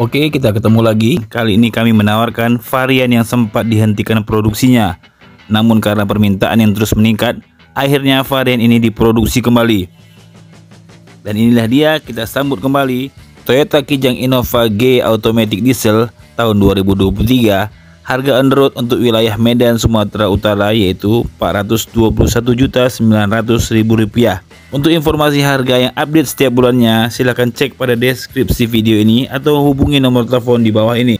Oke, kita ketemu lagi. Kali ini kami menawarkan varian yang sempat dihentikan produksinya. Namun karena permintaan yang terus meningkat, akhirnya varian ini diproduksi kembali. Dan inilah dia kita sambut kembali Toyota Kijang Innova G Automatic Diesel tahun 2023 Harga on road untuk wilayah Medan Sumatera Utara yaitu Rp421.900.000. Untuk informasi harga yang update setiap bulannya, silahkan cek pada deskripsi video ini atau hubungi nomor telepon di bawah ini.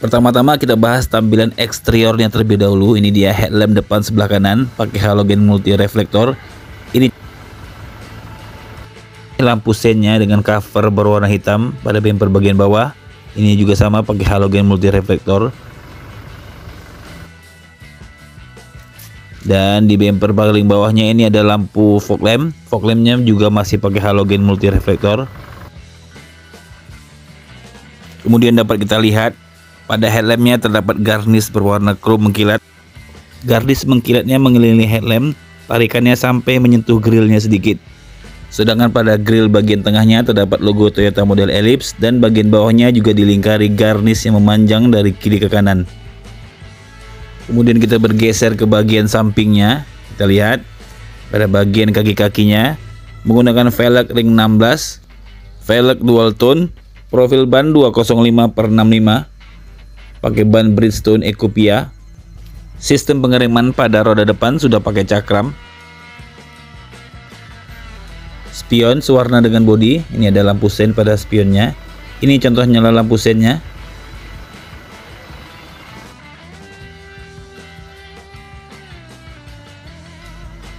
Pertama-tama kita bahas tampilan eksteriornya terlebih dahulu. Ini dia headlamp depan sebelah kanan pakai halogen multi reflektor. Ini lampu sennya dengan cover berwarna hitam pada bumper bagian bawah. Ini juga sama pakai halogen multi reflektor. dan di bumper paling bawahnya ini ada lampu fog lamp fog lampnya juga masih pakai halogen multi reflektor kemudian dapat kita lihat pada headlampnya terdapat garnish berwarna chrome mengkilat garnish mengkilatnya mengelilingi headlamp tarikannya sampai menyentuh grillnya sedikit sedangkan pada grill bagian tengahnya terdapat logo Toyota model elips dan bagian bawahnya juga dilingkari garnish yang memanjang dari kiri ke kanan kemudian kita bergeser ke bagian sampingnya kita lihat pada bagian kaki-kakinya menggunakan velg ring 16 velg dual tone profil ban 205 65 pakai ban Bridgestone Ecopia sistem pengereman pada roda depan sudah pakai cakram spion sewarna dengan bodi ini ada lampu sein pada spionnya ini contoh nyala lampu seinnya.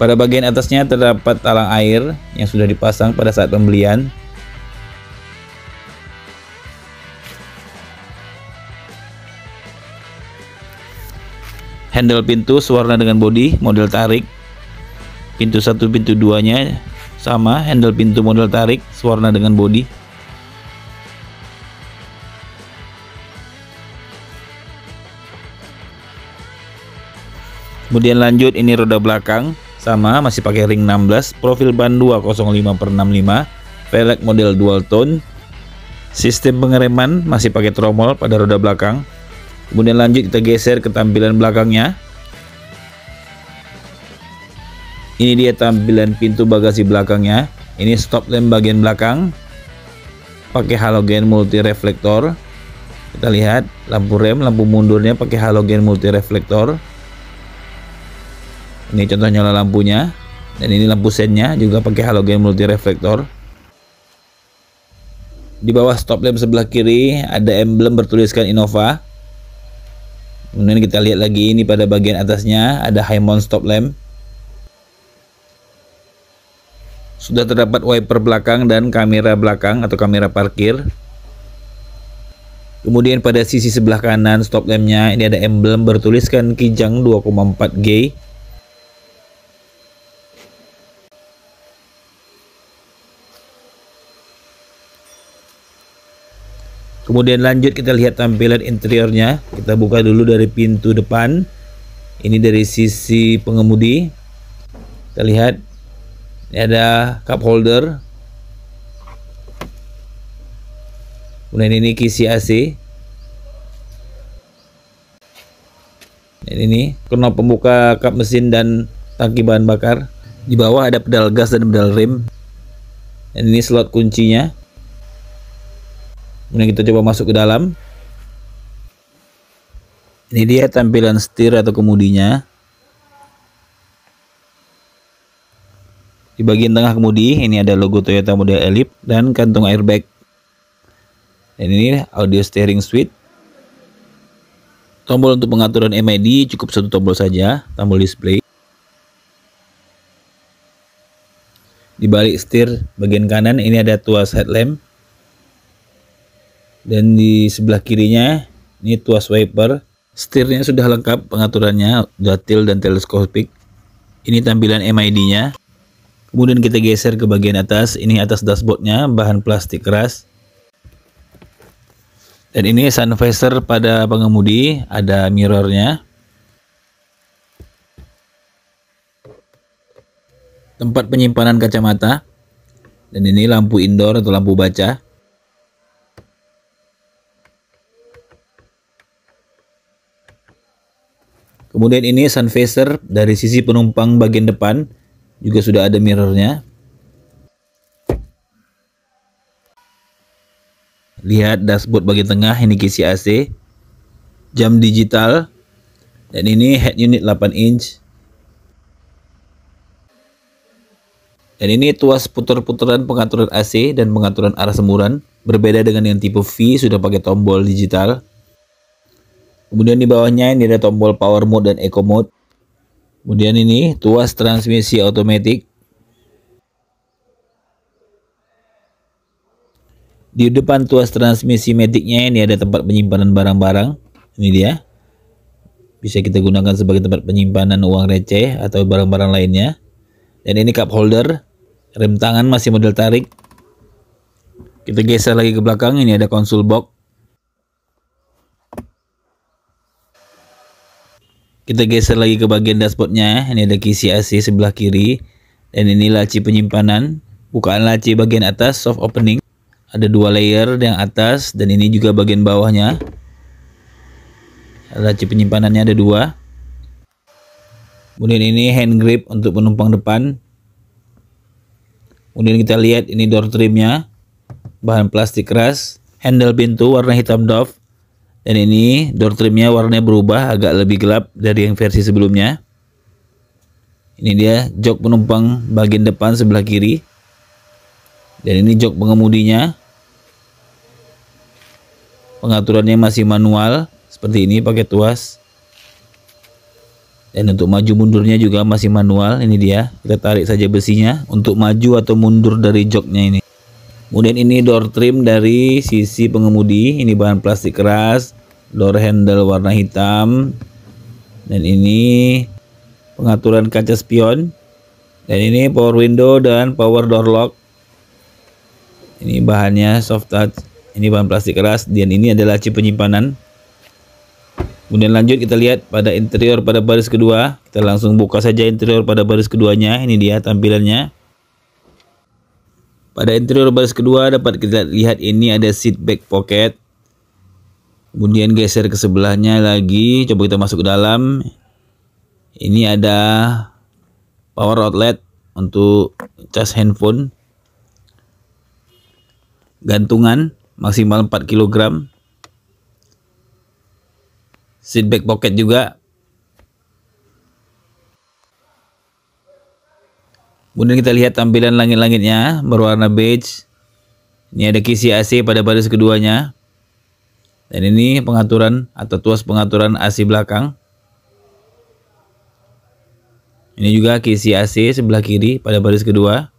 Pada bagian atasnya terdapat talang air yang sudah dipasang pada saat pembelian. Handle pintu sewarna dengan bodi model tarik. Pintu satu pintu duanya sama handle pintu model tarik sewarna dengan bodi. Kemudian lanjut ini roda belakang sama masih pakai ring 16, profil ban 205 per 65, velg model dual tone, sistem pengereman masih pakai tromol pada roda belakang. Kemudian lanjut kita geser ke tampilan belakangnya. Ini dia tampilan pintu bagasi belakangnya. Ini stop lamp bagian belakang. Pakai halogen multi reflektor. Kita lihat lampu rem, lampu mundurnya pakai halogen multi reflektor ini contoh nyala lampunya dan ini lampu sennya juga pakai halogen multi reflektor di bawah stop lamp sebelah kiri ada emblem bertuliskan Innova kemudian kita lihat lagi ini pada bagian atasnya ada high mount stop lamp sudah terdapat wiper belakang dan kamera belakang atau kamera parkir kemudian pada sisi sebelah kanan stop lampnya ini ada emblem bertuliskan Kijang 2,4G kemudian lanjut kita lihat tampilan interiornya kita buka dulu dari pintu depan ini dari sisi pengemudi kita lihat ini ada cup holder kemudian ini kisi AC dan ini knob pembuka kap mesin dan tangki bahan bakar di bawah ada pedal gas dan pedal rem dan ini slot kuncinya Kemudian kita coba masuk ke dalam. Ini dia tampilan setir atau kemudinya. Di bagian tengah kemudi ini ada logo Toyota model Elip dan kantung airbag. Dan ini audio steering switch. Tombol untuk pengaturan MID cukup satu tombol saja, tombol display. Di balik setir bagian kanan ini ada tuas headlamp dan di sebelah kirinya ini tuas wiper setirnya sudah lengkap pengaturannya datil dan teleskopik ini tampilan MID nya kemudian kita geser ke bagian atas ini atas dashboardnya bahan plastik keras dan ini sun visor pada pengemudi ada mirrornya tempat penyimpanan kacamata dan ini lampu indoor atau lampu baca Kemudian ini sun facer dari sisi penumpang bagian depan juga sudah ada mirrornya. Lihat dashboard bagian tengah ini kisi AC. Jam digital dan ini head unit 8 inch. Dan ini tuas putar-putaran pengaturan AC dan pengaturan arah semburan. Berbeda dengan yang tipe V sudah pakai tombol digital. Kemudian di bawahnya ini ada tombol power mode dan eco mode. Kemudian ini tuas transmisi otomatis. Di depan tuas transmisi metiknya ini ada tempat penyimpanan barang-barang. Ini dia. Bisa kita gunakan sebagai tempat penyimpanan uang receh atau barang-barang lainnya. Dan ini cup holder. Rem tangan masih model tarik. Kita geser lagi ke belakang, ini ada konsul box. Kita geser lagi ke bagian dashboardnya. Ini ada kisi AC sebelah kiri. Dan ini laci penyimpanan. Bukaan laci bagian atas, soft opening. Ada dua layer yang atas dan ini juga bagian bawahnya. Laci penyimpanannya ada dua. Kemudian ini hand grip untuk penumpang depan. Kemudian kita lihat ini door trimnya. Bahan plastik keras. Handle pintu warna hitam doff dan ini door trimnya warnanya berubah agak lebih gelap dari yang versi sebelumnya. Ini dia jok penumpang bagian depan sebelah kiri. Dan ini jok pengemudinya. Pengaturannya masih manual seperti ini pakai tuas. Dan untuk maju mundurnya juga masih manual. Ini dia. Kita tarik saja besinya untuk maju atau mundur dari joknya ini. Kemudian ini door trim dari sisi pengemudi, ini bahan plastik keras, door handle warna hitam. Dan ini pengaturan kaca spion. Dan ini power window dan power door lock. Ini bahannya soft touch, ini bahan plastik keras dan ini adalah chip penyimpanan. Kemudian lanjut kita lihat pada interior pada baris kedua. Kita langsung buka saja interior pada baris keduanya. Ini dia tampilannya. Pada interior baris kedua dapat kita lihat ini ada seat back pocket. Kemudian geser ke sebelahnya lagi, coba kita masuk ke dalam. Ini ada power outlet untuk cas handphone. Gantungan maksimal 4 kg. Seat back pocket juga Kemudian kita lihat tampilan langit-langitnya berwarna beige. Ini ada kisi AC pada baris keduanya. Dan ini pengaturan atau tuas pengaturan AC belakang. Ini juga kisi AC sebelah kiri pada baris kedua.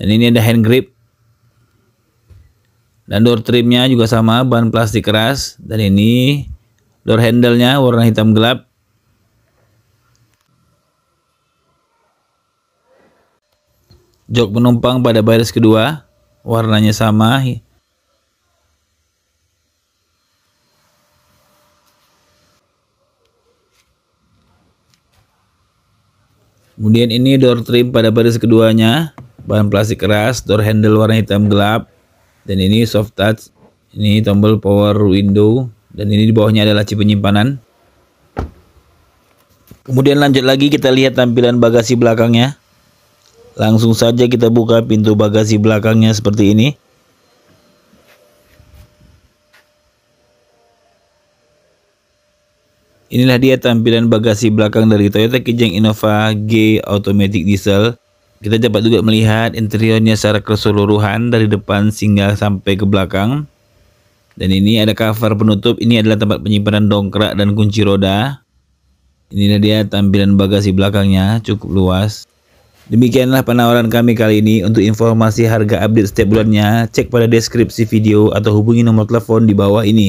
Dan ini ada hand grip. Dan door trimnya juga sama, bahan plastik keras. Dan ini door handle-nya warna hitam gelap. Jok penumpang pada baris kedua, warnanya sama. Kemudian ini door trim pada baris keduanya, bahan plastik keras, door handle warna hitam gelap, dan ini soft touch, ini tombol power window, dan ini di bawahnya adalah laci penyimpanan. Kemudian lanjut lagi kita lihat tampilan bagasi belakangnya. Langsung saja kita buka pintu bagasi belakangnya seperti ini. Inilah dia tampilan bagasi belakang dari Toyota Kijang Innova G Automatic Diesel. Kita dapat juga melihat interiornya secara keseluruhan dari depan hingga sampai ke belakang. Dan ini ada cover penutup, ini adalah tempat penyimpanan dongkrak dan kunci roda. Inilah dia tampilan bagasi belakangnya, cukup luas. Demikianlah penawaran kami kali ini. Untuk informasi harga update setiap bulannya, cek pada deskripsi video atau hubungi nomor telepon di bawah ini.